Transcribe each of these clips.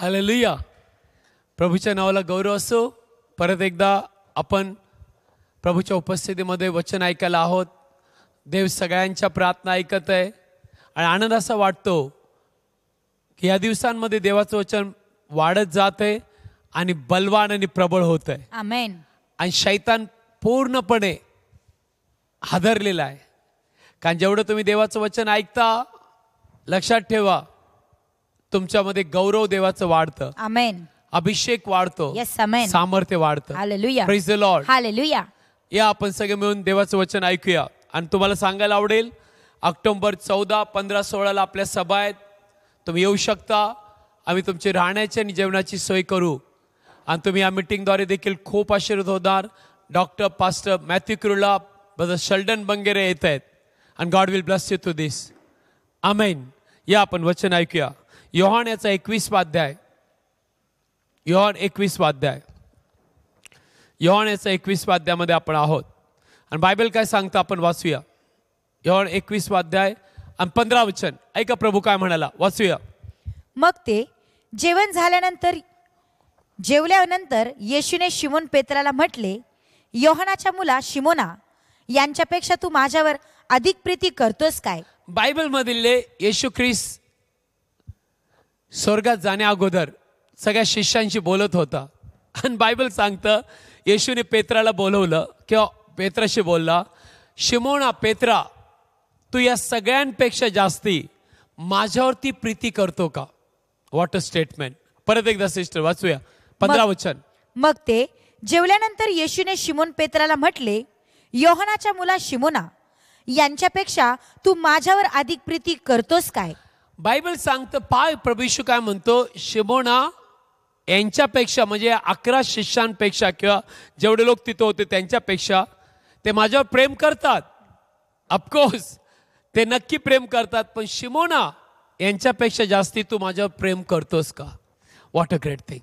Hallelujah प्रभूच्या नावाला गौरव असो परत एकदा आपण प्रभूच्या उपस्थितीमध्ये वचन ऐकायला आहोत देव सगळ्यांच्या प्रार्थना ऐकत आहे आणि आनंद असा वाटतो की या दिवसांमध्ये देवाचं वचन वाढत जात आहे आणि बलवान आणि प्रबळ होत आहे आणि शैतान पूर्णपणे हादरलेला आहे कारण जेवढं तुम्ही देवाचं वचन ऐकता लक्षात ठेवा तुमच्यामध्ये गौरव देवाचं वाढतं आमेन अभिषेक वाढतो सामर्थ्य वाढतं द या आपण सगळे मिळून देवाचं वचन ऐकूया आणि तुम्हाला सांगायला आवडेल ऑक्टोबर चौदा पंधरा सोळाला आपल्या सभा आहेत तुम्ही येऊ शकता आम्ही तुमचे राहण्याची आणि जेवणाची सोय करू आणि तुम्ही या मिटिंगद्वारे देखील खूप आशीर्वाद होणार डॉक्टर पास्टर मॅथ्यू क्रुला ब्रदर शल्डन बंगेरे येत आहेत and God will bless you to this amen या आपण वचन ऐकूया योहान याचा एकवीस स्वाध्याय योहान एकवीस स्वाध्याय योहान याचा एकवीस स्वाध्यायामध्ये आपण आहोत आणि बायबल काय सांगतं आपण वाचूया योहान एकवीस स्वाध्याय आणि पंधरा वचन ऐका प्रभू काय म्हणाला वाचूया मग ते जेवण झाल्यानंतर जेवल्यानंतर येशूने शिमोन पेत्राला म्हटले योहानाच्या मुला शिमोना यांच्यापेक्षा तू माझ्यावर अधिक प्रीती करतोस काय बायबलमधले येशू ख्रिस स्वर्गात जाण्या अगोदर सगळ्या शिष्यांशी बोलत होता आणि बायबल सांगतं येशूने पेत्राला बोलवलं किंवा पेत्राशी बोलला शिमोणा पेत्रा तू या सगळ्यांपेक्षा जास्ती माझ्यावरती प्रीती करतो का वॉट अ स्टेटमेंट परत एकदा सिस्टर वाचूया पंधरा वचन मग ते जेवल्यानंतर येशूने शिमोन पेत्राला म्हटले योहनाच्या मुला शिमोना यांच्यापेक्षा तू माझ्यावर अधिक प्रीती करतोस काय बायबल सांगतं पाय प्रभेशू काय म्हणतो शिमोना यांच्यापेक्षा म्हणजे अकरा शिष्यांपेक्षा किंवा जेवढे लोक तिथं होते त्यांच्यापेक्षा ते माझ्यावर प्रेम करतात अफकोर्स ते नक्की प्रेम करतात पण शिमोना यांच्यापेक्षा जास्ती तू माझ्यावर प्रेम करतोस का what a great thing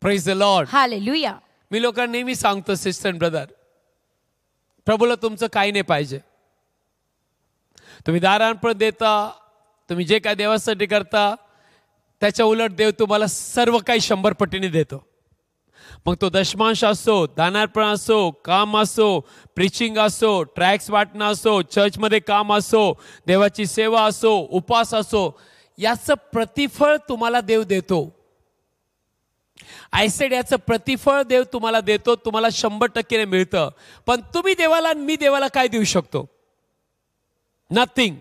praise the Lord hallelujah मी लोकांना नेहमी सांगतो सिस्टर ब्रदर प्रभूला तुमचं काही नाही पाहिजे तुम्ही दाराणपण देता तुम्ही जे काय देवासाठी करता त्याच्या उलट देव तुम्हाला सर्व काही शंभर पटीने देतो मग तो दशमांश असो दानार्पण असो काम असो प्रिचिंग असो ट्रॅक्स वाटणं असो चर्चमध्ये काम असो देवाची सेवा असो उपास असो याचं प्रतिफळ तुम्हाला देव देतो आयसेड याचं प्रतिफळ देव तुम्हाला देतो तुम्हाला शंभर टक्केने मिळतं पण तुम्ही देवाला मी देवाला काय देऊ शकतो नथिंग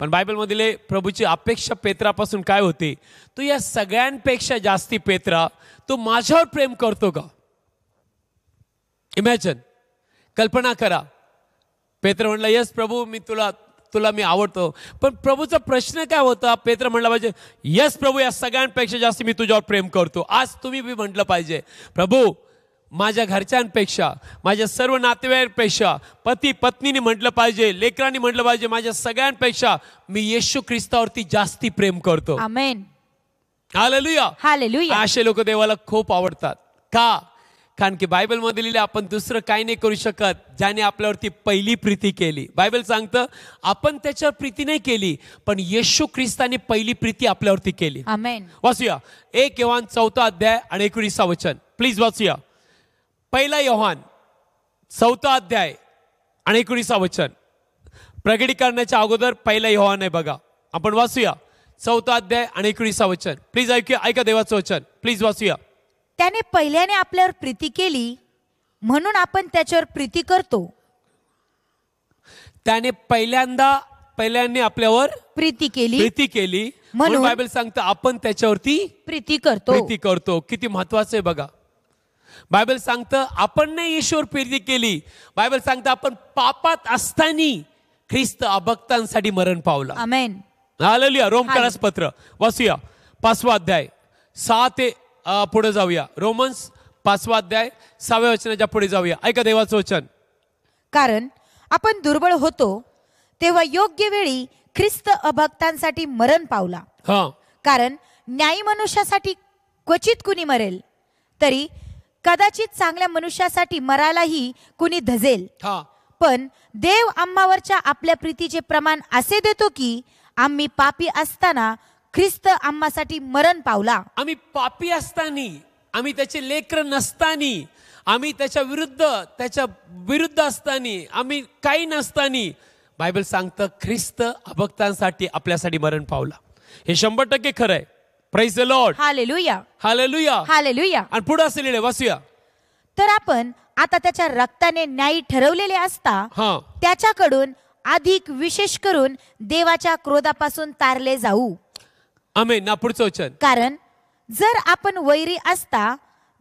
पण बायबलमधील प्रभूची अपेक्षा पेत्रापासून काय होते तू या सगळ्यांपेक्षा जास्ती पेत्रा तू माझ्यावर प्रेम करतो का इमॅजिन कल्पना करा पेत्र म्हणला यस प्रभू मी तुला तुला मी आवडतो पण प्रभूचा प्रश्न काय होता पेत्र म्हणला पाहिजे यस प्रभू या सगळ्यांपेक्षा जास्त मी तुझ्यावर प्रेम करतो आज तुम्ही बी म्हटलं पाहिजे प्रभू माझ्या घरच्यांपेक्षा माझ्या सर्व नातेवाईकांपेक्षा पती पत्नीने म्हटलं पाहिजे लेकरांनी म्हटलं पाहिजे माझ्या सगळ्यांपेक्षा मी येशू ख्रिस्तावरती जास्ती प्रेम करतो हालेलुया असे लोक देवाला खूप आवडतात का कारण की बायबलमध्ये लिहिले आपण दुसरं काही नाही करू शकत ज्याने आपल्यावरती पहिली प्रीती केली बायबल सांगतं आपण त्याच्यावर प्रीती नाही केली पण येशू ख्रिस्ताने पहिली प्रीती आपल्यावरती केली वाचूया एक येवान चौथा अध्याय आणि एकोणीसा वचन प्लीज वाचूया पहिला योहान चौथा अध्याय आणि एकोणीसा वचन प्रगटीकरणाच्या अगोदर पहिला योहान आहे बघा आपण वाचूया चौथा अध्याय आणि एकोणीसा वचन प्लीज ऐकूया ऐका देवाचं वचन प्लीज वाचूया त्याने पहिल्याने आपल्यावर प्रीती केली म्हणून आपण त्याच्यावर प्रीती करतो त्याने पहिल्यांदा पहिल्यांनी आपल्यावर प्रीती केली प्रीती केली म्हणून बायबल सांगतं आपण त्याच्यावरती प्रीती करतो प्रीती करतो किती महत्वाचं आहे बघा बायबल सांगतं आपण नाही ईश्वर फिरती केली बायबल सांगतं आपण पापात असताना ख्रिस्त अभक्तांसाठी मरण पावला रोम कळस पत्र वसूया पाचवा अध्याय सहा ते पुढे जाऊया रोमन्स पाचवा अध्याय सहाव्या वचनाच्या पुढे जाऊया ऐका देवाचं वचन कारण आपण दुर्बळ होतो तेव्हा योग्य वेळी ख्रिस्त अभक्तांसाठी मरण पावला कारण न्यायी मनुष्यासाठी क्वचित कुणी मरेल तरी कदाचित चांगल्या मनुष्यासाठी मरायलाही कुणी धजेल पण देव आम्हावरच्या आपल्या प्रीतीचे प्रमाण असे देतो की आम्ही पापी असताना ख्रिस्त आम्हासाठी मरण पावला आम्ही पापी असताना आम्ही त्याचे लेकर नसतानी आम्ही त्याच्या विरुद्ध त्याच्या विरुद्ध असताना आम्ही काही नसतानी बायबल सांगतं ख्रिस्त अभक्तांसाठी आपल्यासाठी मरण पावला हे शंभर टक्के खरं आहे praise the Lord hallelujah hallelujah hallelujah आणि पुढे असलेले वाचूया तर आपण आता त्याच्या रक्ताने न्यायी ठरवलेले असता त्याच्याकडून अधिक विशेष करून देवाच्या क्रोधापासून तारले जाऊ आमेन ना पुढचं वचन कारण जर आपण वैरी असता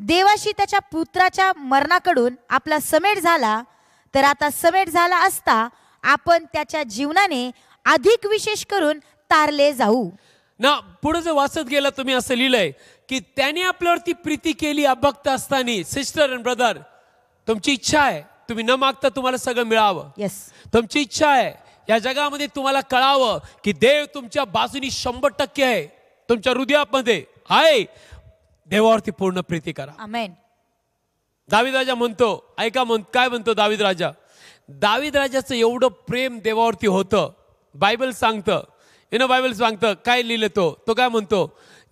देवाशी त्याच्या पुत्राच्या मरणाकडून आपला समेट झाला तर आता समेट झाला असता आपण त्याच्या जीवनाने अधिक विशेष करून तारले जाऊ ना पुढे जर वाचत गेला तुम्ही असं लिहिलंय की त्याने आपल्यावरती प्रीती केली अभक्त असताना सिस्टर अँड ब्रदर तुमची इच्छा आहे तुम्ही न मागता तुम्हाला सगळं मिळावं yes. तुमची इच्छा आहे या जगामध्ये तुम्हाला कळावं की देव तुमच्या बाजूनी शंभर टक्के आहे तुमच्या हृदयामध्ये आहे देवावरती पूर्ण प्रीती करा दावीद राजा म्हणतो ऐका म्हण काय म्हणतो दावीद राजा दावीद राजाचं एवढं प्रेम देवावरती होतं बायबल सांगतं इनो बायबल सांगतं काय लिहिलं तो तो काय म्हणतो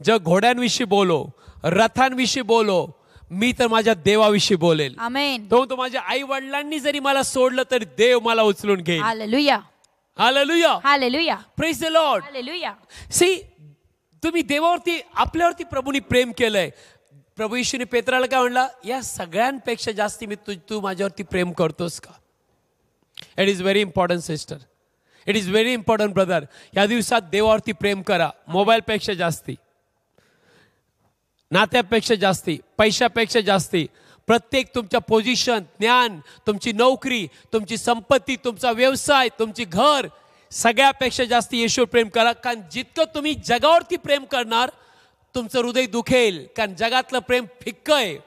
जग घोड्यांविषयी बोलो रथांविषयी बोलो मी तर माझ्या देवाविषयी बोलेल तो तो माझ्या आई वडिलांनी जरी मला सोडलं तरी देव मला उचलून घेईल प्रेस द लॉर्ड सी तुम्ही देवावरती आपल्यावरती प्रभूनी प्रेम केलंय प्रभू पेत्राला काय म्हणला या सगळ्यांपेक्षा जास्ती मी तू तू माझ्यावरती प्रेम करतोस का it is very important sister it is very important brother या दिवसात देवावरती प्रेम करा मोबाईलपेक्षा जास्ती नात्यापेक्षा जास्ती पैशापेक्षा जास्ती प्रत्येक तुमच्या पोझिशन ज्ञान तुमची नोकरी तुमची संपत्ती तुमचा व्यवसाय तुमची घर सगळ्यापेक्षा जास्त येशूवर प्रेम करा कारण जितकं तुम्ही जगावरती प्रेम करणार तुमचं हृदय दुखेल कारण जगातलं प्रेम फिक्कं आहे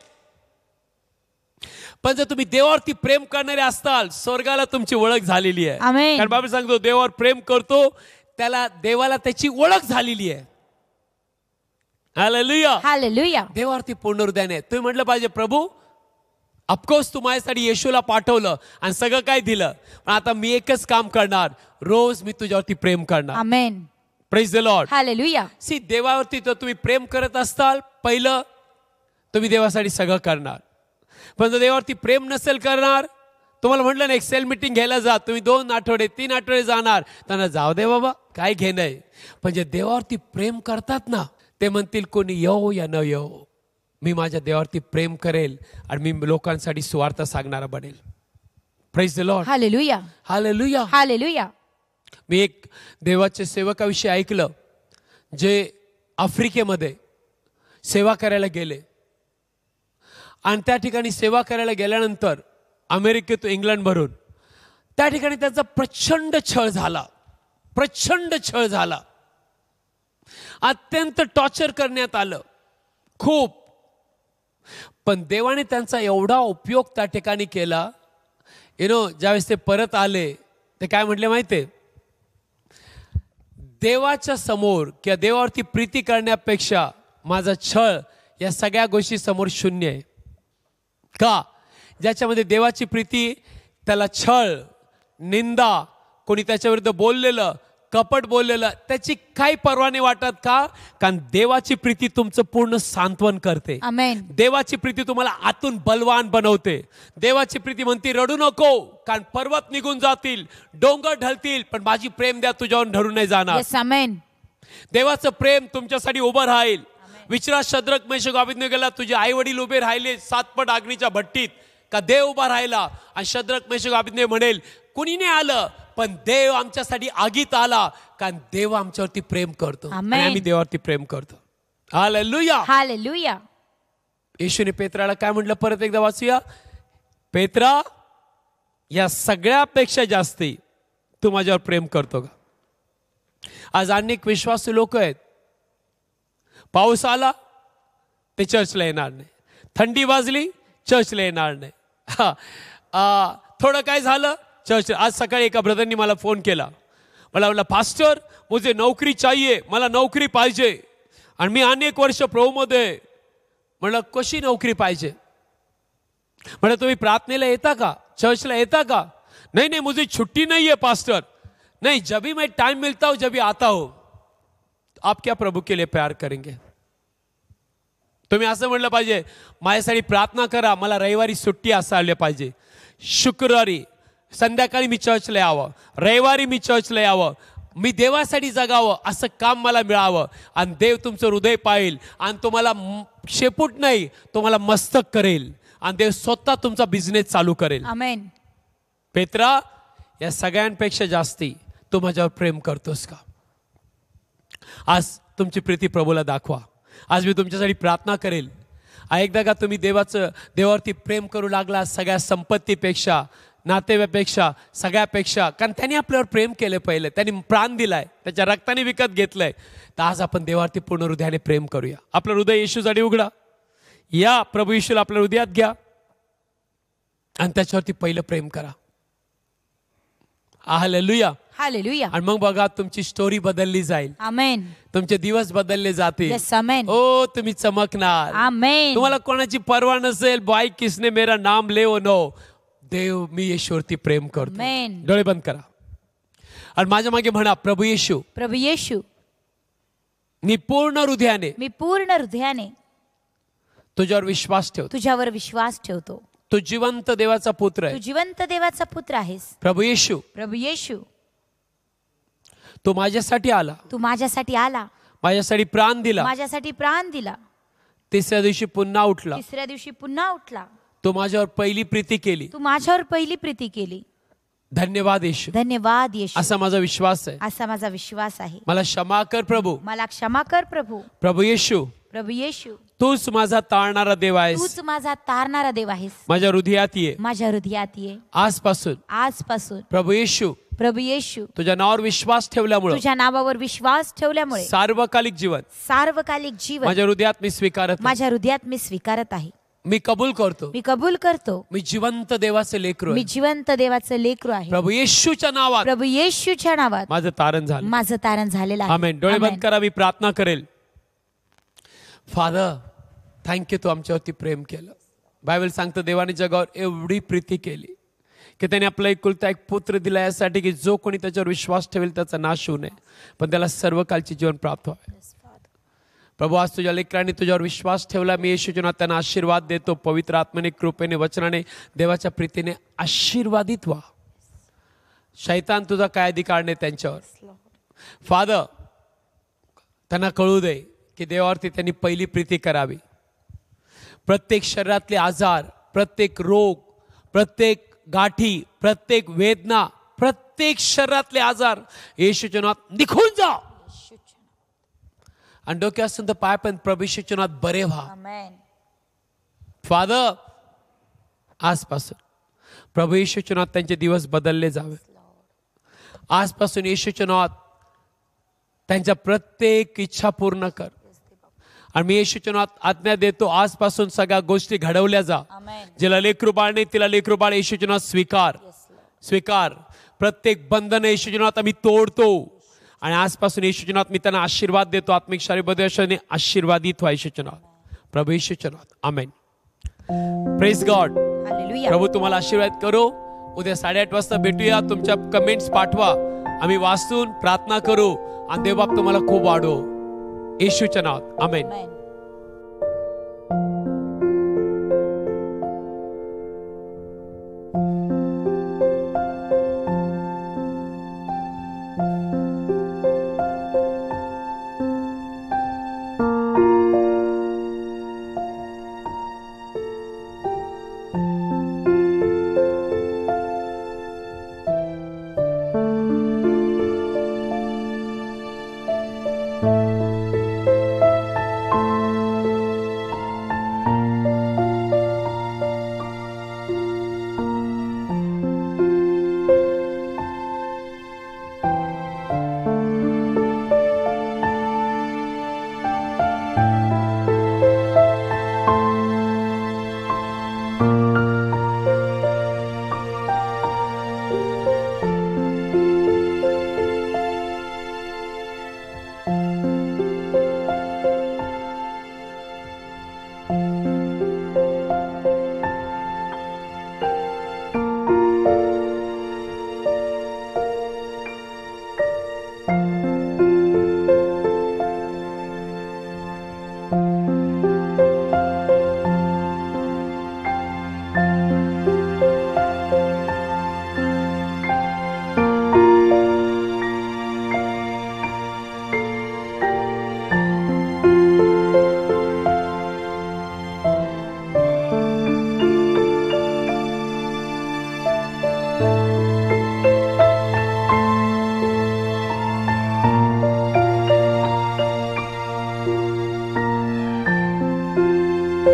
पण जर तुम्ही देवावरती प्रेम करणारे असताल स्वर्गाला तुमची ओळख झालेली आहे कारण बाबा सांगतो देवावर प्रेम करतो त्याला देवाला त्याची ओळख झालेली आहे देवावरती पूर्ण हृदयाने तुम्ही म्हटलं पाहिजे प्रभू अफकोर्स तू माझ्यासाठी येशूला पाठवलं आणि सगळं काय दिलं पण आता मी एकच काम करणार रोज मी तुझ्यावरती प्रेम करणार प्रेज द लॉर्ड सी देवावरती तर तुम्ही प्रेम करत असताल पहिलं तुम्ही देवासाठी सगळं करणार पण जर देवावरती प्रेम नसेल करणार तुम्हाला म्हटलं ना एक सेल मिटिंग घ्यायला जा तुम्ही दोन आठवडे तीन आठवडे जाणार त्यांना जाऊ दे बाबा काय घेणं पण जे देवावरती प्रेम करतात ना ते म्हणतील कोणी येऊ या न येऊ मी माझ्या देवावरती प्रेम करेल आणि मी लोकांसाठी स्वार्थ सांगणारा बनेल praise the Lord hallelujah hallelujah hallelujah मी एक देवाच्या सेवकाविषयी ऐकलं जे आफ्रिकेमध्ये सेवा करायला गेले आणि त्या ठिकाणी सेवा करायला गेल्यानंतर अमेरिकेत भरून त्या ठिकाणी त्याचा प्रचंड छळ झाला प्रचंड छळ झाला अत्यंत टॉर्चर करण्यात आलं खूप पण देवाने त्यांचा एवढा उपयोग त्या ठिकाणी केला यु नो ज्यावेळेस ते परत आले ते काय म्हटले माहिती आहे देवाच्या समोर किंवा देवावरती प्रीती करण्यापेक्षा माझा छळ या सगळ्या गोष्टी समोर शून्य आहे का ज्याच्यामध्ये देवाची प्रीती त्याला छळ निंदा कोणी त्याच्याविरुद्ध बोललेलं कपट बोललेलं त्याची काही परवाने वाटत का कारण देवाची प्रीती तुमचं पूर्ण सांत्वन करते देवाची प्रीती तुम्हाला आतून बलवान बनवते देवाची प्रीती म्हणती रडू नको कारण पर्वत निघून जातील डोंगर ढलतील पण माझी प्रेम द्या तुझ्यावर ढरू नाही जाणार देवाचं प्रेम तुमच्यासाठी उभं राहील विचरा शद्रक मेषक गेला तुझे आई वडील उभे राहिले सातपट आग्नीच्या भट्टीत का देव उभा राहिला आणि शद्रक मेशक अभिज्ञ म्हणेल कुणी नाही आलं पण देव आमच्यासाठी आगीत आला कारण देव आमच्यावरती प्रेम करतो आम्ही देवावरती प्रेम करतो हालेलुया येशूने पेत्राला काय म्हटलं परत एकदा वाचूया पेत्रा या सगळ्यापेक्षा जास्ती तू माझ्यावर प्रेम करतो का आज अनेक विश्वासू लोक आहेत पाऊस आला ते चर्चला येणार नाही थंडी वाजली चर्चला येणार नाही हा थोडं काय झालं चर्च आज सकाळी एका ब्रदरनी मला फोन केला मला म्हटलं पास्टर मुझे नोकरी चाहिए मला नोकरी पाहिजे आणि मी अनेक वर्ष प्रोमध्ये म्हणलं कशी नोकरी पाहिजे म्हटलं तुम्ही प्रार्थनेला येता का चर्चला येता का नाही नाही मुझे छुट्टी नाही आहे पास्टर नाही जबी मी मैं टाइम मिलता हूँ आता हो आप क्या प्रभु के लिए प्यार करेंगे तुम्ही असं म्हटलं पाहिजे माझ्यासाठी प्रार्थना करा मला रविवारी सुट्टी असायला पाहिजे शुक्रवारी संध्याकाळी मी चर्चला यावं रविवारी मी चर्चला यावं मी देवासाठी जगावं असं काम मला मिळावं आणि देव तुमचं हृदय पाहिल आणि तुम्हाला शेपूट नाही तुम्हाला मस्तक करेल आणि देव स्वतः तुमचा बिझनेस चालू करेल पेत्रा या सगळ्यांपेक्षा जास्ती तू माझ्यावर प्रेम करतोस का आज तुमची प्रीती प्रभूला दाखवा आज मी तुमच्यासाठी प्रार्थना करेल एकदा का तुम्ही देवाचं देवावरती प्रेम करू लागला सगळ्या संपत्तीपेक्षा नातेवापेक्षा सगळ्यापेक्षा कारण त्यांनी आपल्यावर प्रेम केलं पहिले त्यांनी प्राण दिलाय त्याच्या रक्ताने विकत घेतलंय तर आज आपण देवावरती पूर्ण हृदयाने प्रेम करूया आपलं हृदय येशूसाठी उघडा या प्रभू येशूला आपल्या हृदयात घ्या आणि त्याच्यावरती पहिलं प्रेम करा आह लुया हालेलुया आणि मग बघा तुमची स्टोरी बदलली जाईल अमेन तुमचे दिवस बदलले जातील समेन तुम्ही चमकणार आमेन तुम्हाला कोणाची पर्वा नसेल बाई किसने मेरा नाम ले नो देव मी येशूवरती प्रेम करतो डोळे बंद करा आणि माझ्या मागे म्हणा प्रभू येशू प्रभू येशू मी पूर्ण हृदयाने मी पूर्ण हृदयाने तुझ्यावर विश्वास ठेवतो तुझ्यावर विश्वास ठेवतो तू जिवंत देवाचा पुत्र आहे जिवंत देवाचा पुत्र आहेस प्रभू येशू प्रभू येशू तो माझ्यासाठी आला तू माझ्यासाठी आला माझ्यासाठी प्राण दिला माझ्यासाठी प्राण दिला तिसऱ्या दिवशी पुन्हा उठला तिसऱ्या दिवशी पुन्हा उठला तो माझ्यावर पहिली प्रीती केली तू माझ्यावर पहिली प्रीती केली धन्यवाद येशू धन्यवाद येशू असा माझा विश्वास आहे असा माझा विश्वास आहे मला क्षमा कर प्रभू मला क्षमा कर प्रभू प्रभू येशू प्रभू येशू तूच माझा तारणारा देव आहेस तूच माझा तारणारा देव आहेस माझ्या हृदयात ये माझ्या हृदयात ये आजपासून आजपासून प्रभू येशू प्रभू येशू तुझ्या नावावर विश्वास ठेवल्यामुळे तुझ्या नावावर विश्वास ठेवल्यामुळे सार्वकालिक जीवन सार्वकालिक जीवन माझ्या हृदयात मी स्वीकारत माझ्या हृदयात मी स्वीकारत आहे मी कबूल करतो मी कबूल करतो मी जिवंत देवाचे लेकरू मी जिवंत देवाचे लेकरू आहे प्रभू येशूच्या नावात प्रभू येशूच्या नावात माझं तारण झालं माझं तारण झालेलं आहे आमेन डोळे बंद करा मी प्रार्थना करेल फादर थँक्यू तू आमच्यावरती प्रेम केलं बायबल सांगतं देवाने जगावर एवढी प्रीती केली की त्याने आपला एकुलता एक पुत्र दिला यासाठी की जो कोणी त्याच्यावर विश्वास ठेवेल त्याचा नाश होऊ नये पण त्याला सर्व कालची जीवन प्राप्त व्हावे प्रभू आज तुझ्या लेकरांनी तुझ्यावर विश्वास ठेवला मी येशूजना त्यांना आशीर्वाद देतो पवित्र आत्मने कृपेने वचनाने देवाच्या प्रीतीने आशीर्वादित व्हा शैतान तुझा काय अधिकार नाही त्यांच्यावर फादर त्यांना कळू दे की देवावरती त्यांनी पहिली प्रीती करावी प्रत्येक शरीरातले आजार प्रत्येक रोग प्रत्येक गाठी प्रत्येक वेदना प्रत्येक शरीरातले आजार येशूच्या निखून निघून जा आणि डोके असतं तर पाय पण प्रभूशूच्या बरे व्हा फादर आजपासून प्रभू त्यांचे दिवस बदलले जावे आजपासून येशूच्या त्यांच्या प्रत्येक इच्छा पूर्ण कर आणि मी येशूच्या नावात आज्ञा देतो आजपासून सगळ्या गोष्टी घडवल्या जा जिला लेकरू नाही तिला लेकरू बाळ येशूच्या नावात स्वीकार स्वीकार प्रत्येक बंधन येशूच्या नावात आम्ही तोडतो आणि आजपासून येशूच्या नावात मी त्यांना आशीर्वाद देतो आत्मिक शारीबद्दल आशीर्वादित व्हा येशूच्या नावात प्रभू येशूच्या नावात आमेन प्रेस गॉड प्रभू तुम्हाला आशीर्वाद करो उद्या साडेआठ वाजता भेटूया तुमच्या कमेंट्स पाठवा आम्ही वाचून प्रार्थना करू आणि देवबाप तुम्हाला खूप वाढवू യേശു ചനാഥ് അമേൻ